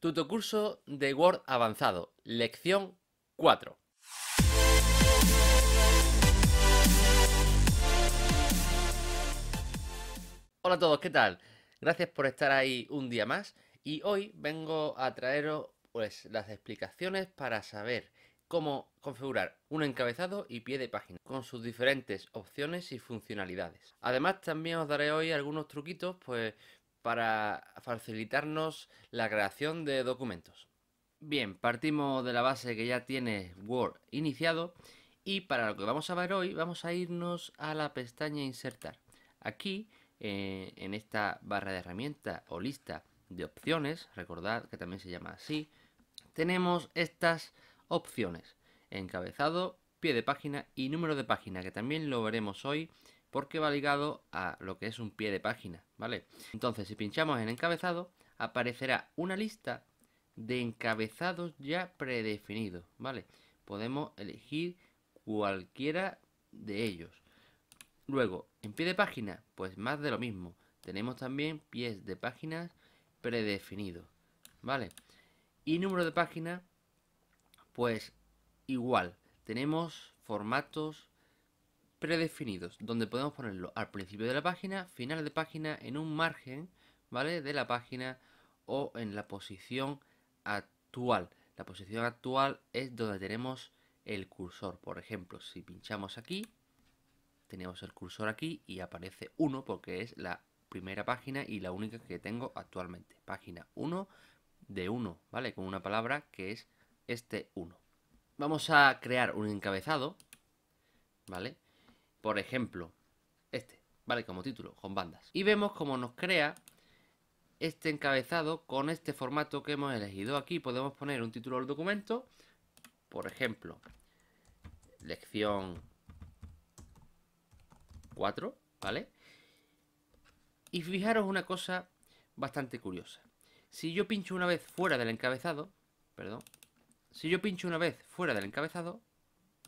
Tutocurso de Word avanzado, lección 4. Hola a todos, ¿qué tal? Gracias por estar ahí un día más y hoy vengo a traeros pues, las explicaciones para saber cómo configurar un encabezado y pie de página con sus diferentes opciones y funcionalidades. Además también os daré hoy algunos truquitos pues para facilitarnos la creación de documentos. Bien, partimos de la base que ya tiene Word iniciado y para lo que vamos a ver hoy vamos a irnos a la pestaña insertar. Aquí, eh, en esta barra de herramientas o lista de opciones, recordad que también se llama así, tenemos estas opciones, encabezado, pie de página y número de página, que también lo veremos hoy porque va ligado a lo que es un pie de página, ¿vale? Entonces, si pinchamos en encabezado, aparecerá una lista de encabezados ya predefinidos, ¿vale? Podemos elegir cualquiera de ellos. Luego, en pie de página, pues más de lo mismo. Tenemos también pies de páginas predefinidos, ¿vale? Y número de página, pues igual. Tenemos formatos predefinidos, donde podemos ponerlo al principio de la página, final de página, en un margen, ¿vale? De la página o en la posición actual. La posición actual es donde tenemos el cursor. Por ejemplo, si pinchamos aquí, tenemos el cursor aquí y aparece 1 porque es la primera página y la única que tengo actualmente. Página 1 de 1, ¿vale? Con una palabra que es este 1. Vamos a crear un encabezado, ¿vale? Por ejemplo, este, ¿vale? Como título, con bandas. Y vemos cómo nos crea este encabezado con este formato que hemos elegido. Aquí podemos poner un título al documento, por ejemplo, lección 4, ¿vale? Y fijaros una cosa bastante curiosa. Si yo pincho una vez fuera del encabezado, perdón, si yo pincho una vez fuera del encabezado,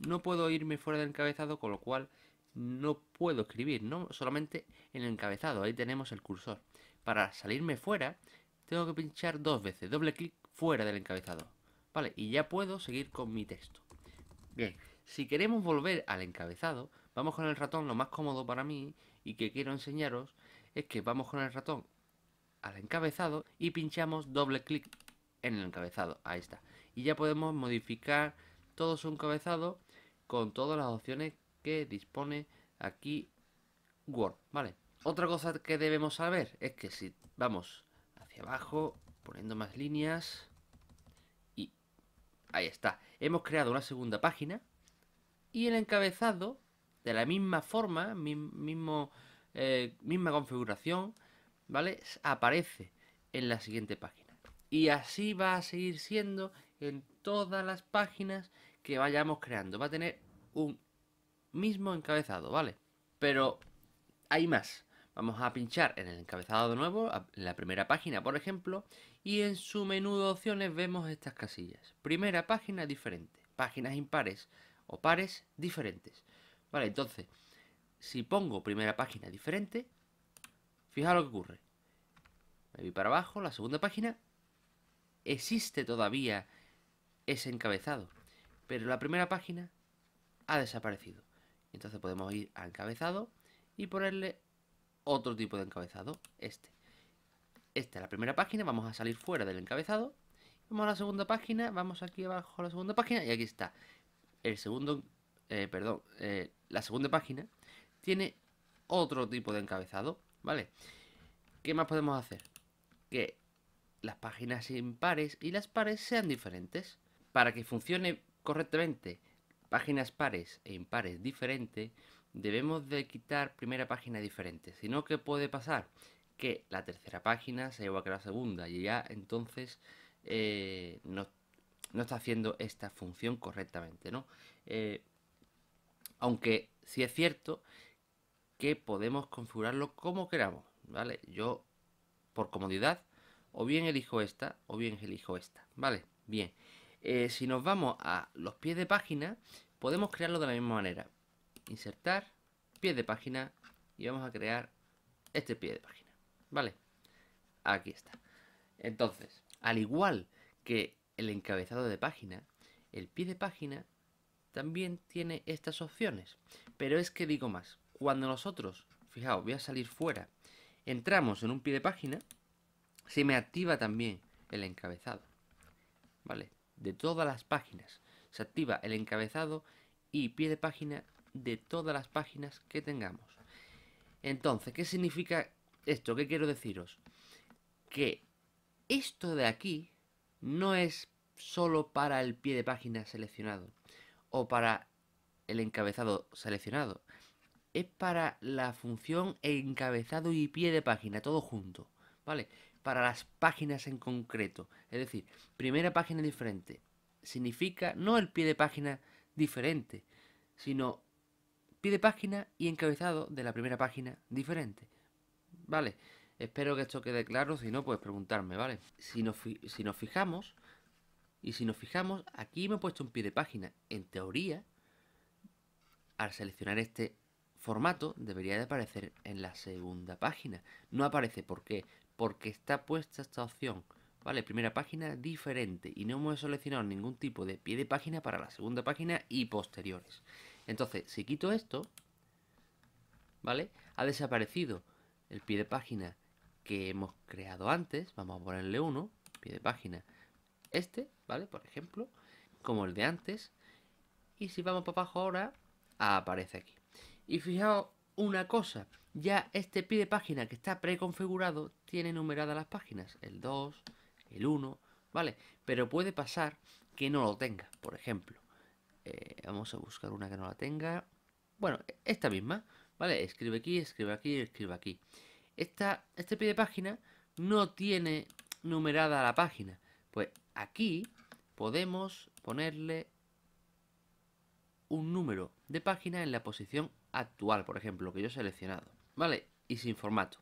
no puedo irme fuera del encabezado, con lo cual no puedo escribir, no solamente en el encabezado, ahí tenemos el cursor. Para salirme fuera, tengo que pinchar dos veces, doble clic fuera del encabezado. Vale, y ya puedo seguir con mi texto. Bien, si queremos volver al encabezado, vamos con el ratón, lo más cómodo para mí y que quiero enseñaros es que vamos con el ratón al encabezado y pinchamos doble clic en el encabezado, ahí está. Y ya podemos modificar todo su encabezado con todas las opciones que dispone aquí Word, ¿vale? Otra cosa que debemos saber es que si vamos hacia abajo, poniendo más líneas, y ahí está. Hemos creado una segunda página y el encabezado, de la misma forma, mismo, eh, misma configuración, ¿vale? Aparece en la siguiente página. Y así va a seguir siendo en todas las páginas que vayamos creando. Va a tener un mismo encabezado, ¿vale? Pero hay más. Vamos a pinchar en el encabezado de nuevo, en la primera página, por ejemplo, y en su menú de opciones vemos estas casillas. Primera página diferente, páginas impares o pares diferentes. Vale, entonces, si pongo primera página diferente, fijaos lo que ocurre. Me vi para abajo, la segunda página, existe todavía ese encabezado, pero la primera página ha desaparecido. Entonces podemos ir a encabezado y ponerle otro tipo de encabezado, este. Esta es la primera página, vamos a salir fuera del encabezado. Vamos a la segunda página, vamos aquí abajo a la segunda página y aquí está. El segundo, eh, perdón, eh, la segunda página tiene otro tipo de encabezado, ¿vale? ¿Qué más podemos hacer? Que las páginas impares y las pares sean diferentes. Para que funcione correctamente páginas pares e impares diferentes, debemos de quitar primera página diferente, Si no, que puede pasar que la tercera página sea igual que la segunda y ya entonces eh, no, no, está haciendo esta función correctamente, ¿no? Eh, aunque sí es cierto que podemos configurarlo como queramos, ¿vale? Yo, por comodidad, o bien elijo esta o bien elijo esta, ¿vale? Bien. Eh, si nos vamos a los pies de página, podemos crearlo de la misma manera. Insertar, pie de página y vamos a crear este pie de página. ¿Vale? Aquí está. Entonces, al igual que el encabezado de página, el pie de página también tiene estas opciones. Pero es que digo más, cuando nosotros, fijaos, voy a salir fuera, entramos en un pie de página, se me activa también el encabezado. ¿Vale? de todas las páginas. Se activa el encabezado y pie de página de todas las páginas que tengamos. Entonces, ¿qué significa esto? ¿Qué quiero deciros? Que esto de aquí no es sólo para el pie de página seleccionado o para el encabezado seleccionado. Es para la función encabezado y pie de página, todo junto. ¿Vale? para las páginas en concreto. Es decir, primera página diferente significa no el pie de página diferente, sino pie de página y encabezado de la primera página diferente. ¿Vale? Espero que esto quede claro, si no, puedes preguntarme, ¿vale? Si nos, si fijamos, y si nos fijamos, aquí me he puesto un pie de página. En teoría, al seleccionar este formato, debería de aparecer en la segunda página. No aparece, porque porque está puesta esta opción. ¿Vale? Primera página diferente y no hemos seleccionado ningún tipo de pie de página para la segunda página y posteriores. Entonces, si quito esto, ¿vale? Ha desaparecido el pie de página que hemos creado antes. Vamos a ponerle uno, pie de página este, ¿vale? Por ejemplo, como el de antes. Y si vamos para abajo ahora, aparece aquí. Y fijaos una cosa, ya este de página que está preconfigurado tiene numeradas las páginas, el 2, el 1, ¿vale? Pero puede pasar que no lo tenga, por ejemplo. Eh, vamos a buscar una que no la tenga. Bueno, esta misma, ¿vale? Escribe aquí, escribe aquí, escribe aquí. este pie de página no tiene numerada la página. Pues aquí podemos ponerle un número de página en la posición actual, por ejemplo, que yo he seleccionado. ¿Vale? Y sin formato.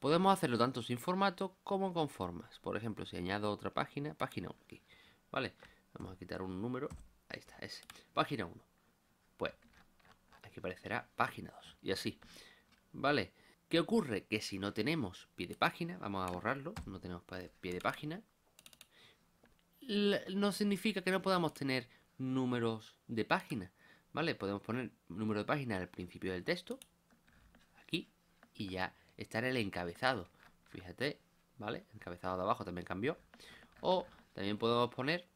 Podemos hacerlo tanto sin formato como con formas. Por ejemplo, si añado otra página, página 1 aquí. ¿Vale? Vamos a quitar un número. Ahí está, ese. Página 1. Pues aquí aparecerá página 2. Y así. ¿Vale? ¿Qué ocurre? Que si no tenemos pie de página, vamos a borrarlo, no tenemos pie de página, no significa que no podamos tener números de página, ¿vale? Podemos poner número de página al principio del texto, y ya estar el encabezado. Fíjate, ¿vale? Encabezado de abajo también cambió. O también podemos poner,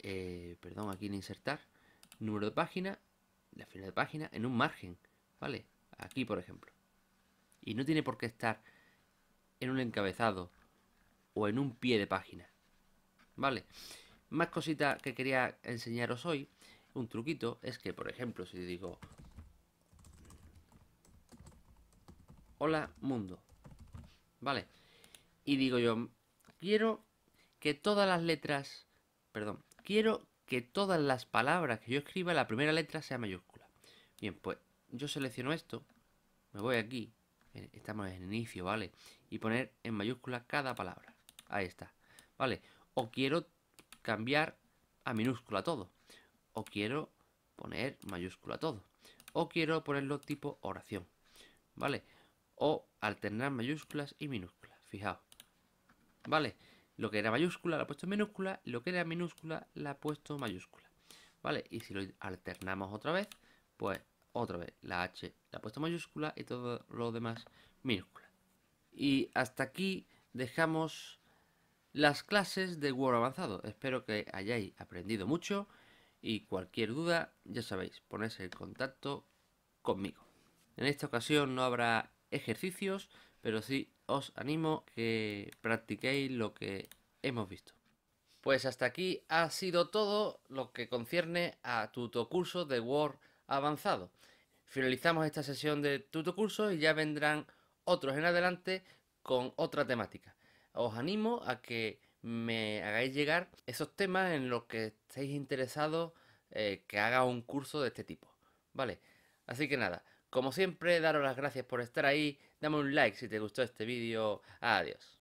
eh, perdón, aquí en insertar, número de página, la fila de página, en un margen, ¿vale? Aquí, por ejemplo. Y no tiene por qué estar en un encabezado o en un pie de página, ¿vale? Más cositas que quería enseñaros hoy, un truquito, es que, por ejemplo, si digo hola mundo. Vale. Y digo yo, quiero que todas las letras, perdón, quiero que todas las palabras que yo escriba, la primera letra sea mayúscula. Bien, pues yo selecciono esto, me voy aquí, estamos en inicio, ¿vale? Y poner en mayúscula cada palabra. Ahí está, ¿vale? O quiero cambiar a minúscula todo. O quiero poner mayúscula todo. O quiero ponerlo tipo oración, ¿vale? o alternar mayúsculas y minúsculas. Fijaos. ¿Vale? Lo que era mayúscula la ha puesto en minúscula, lo que era minúscula la ha puesto mayúscula. ¿Vale? Y si lo alternamos otra vez, pues otra vez la H la ha puesto mayúscula y todo lo demás minúscula. Y hasta aquí dejamos las clases de Word avanzado. Espero que hayáis aprendido mucho y cualquier duda, ya sabéis, ponéis en contacto conmigo. En esta ocasión no habrá ejercicios, pero sí os animo que practiquéis lo que hemos visto. Pues hasta aquí ha sido todo lo que concierne a tutocurso de Word avanzado. Finalizamos esta sesión de tutocurso y ya vendrán otros en adelante con otra temática. Os animo a que me hagáis llegar esos temas en los que estéis interesados eh, que haga un curso de este tipo. ¿Vale? Así que nada, como siempre, daros las gracias por estar ahí, dame un like si te gustó este vídeo, adiós.